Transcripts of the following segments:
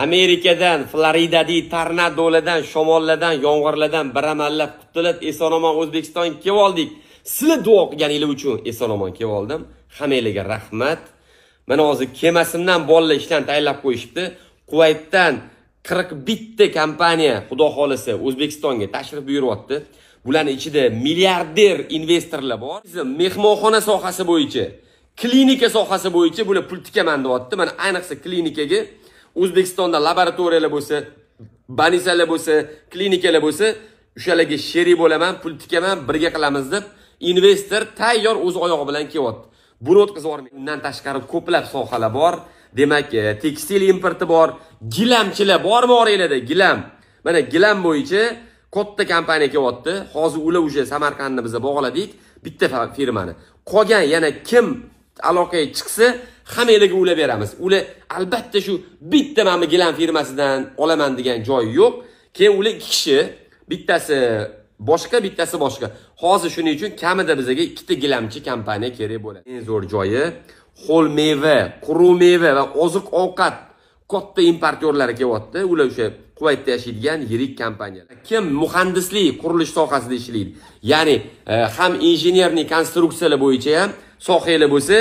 amerikadan floridadagi tornadolardan shamollardan yomg'irlardan biramallab qutulib eson omon o'zbekistonga kelib oldik sizlar duo qilganinglar uchun eson omon kelib oldim hammanglarga rahmat mana hozir kemasimdan bolalar ishlarni tayyorlab qo'yishibdi quvaytdan qirq bitta kompaniya xudo xohlasa o'zbekistonga tashrif buyuryapti bularni ichida milliarder investorlar bor mehmonxona sohasi bo'yicha klinika sohasi bo'yicha bular pul tikaman deyapti mana ayniqsa klinikaga o'zbekistonda laboratoriyalar bo'lsa больницalar bo'lsa klinikalar bo'lsa o'shalarga sherik bo'laman pul tikaman birga qilamiz deb investor tayyor o'z oyog'i bilan kelyapti buni o'tkazib yubormaydi undan tashqari ko'plab sohalar bor demak e, tekstil importi bor gilamchilar bormi oranglarda gilam mana gilam bo'yicha katta kompaniya kelyapti hozir ular уже samarqandni biza bog'ladik bitta firmani qolgan yana kim aloqaga chiqsa hammanglarga beramiz ular albatta shu bitta mana bu gilam firmasidan olaman degan joyi yo'q keyin ular ikki kishi bittasi boshqa bittasi boshqa hozir shuning uchun kamida bizaga ikkita gilamchi kompaniya kerak bo'ladi eng zo'r joyi ho'l meva quruq meva va oziq ovqat katta importyorlar kelyapti ular o'sha Kuvaytda yashaydigan yirik kompaniyalar. Kim muhandislik, qurilish sohasida ishlaydi? Ya'ni e, ham injenerniy konstruksiyalar bo'yicha ham sohalar bo'lsa,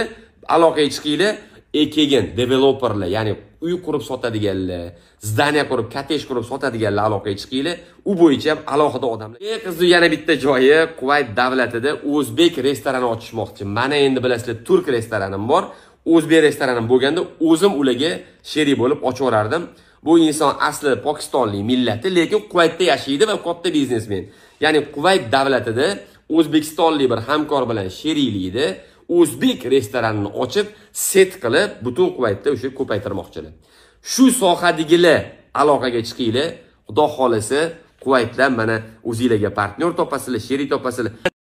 aloqaga chiqinglar, e, keyin developerlar, ya'ni uy qurib sotadiganlar, zdaniya qurib, kotej qurib sotadiganlar aloqaga chiqinglar, u bo'yicha ham alohida odamlar. Eng qiziq yana bitta joyi Kuvayt davlatida o'zbek restorani ochishmoqchi. Mana endi bilasizlar, turk restoranim bor. o'zbek restoranim bo'lganda o'zim ularga sherik bo'lib ochib yuborardim bu inson asli pokistonlik millati lekin quvaytda yashaydi va katta biznesmen ya'ni quvayt davlatida o'zbekistonlik bir hamkor bilan sheriklikda o'zbek restoranini ochib set qilib butun quvaytda o'sha ko'paytirmoqchilar shu sohadagilar aloqaga chiqinglar xudo xohlasa quvaytlar mana o'zinglarga partnyor topasizlar sherik topasizlar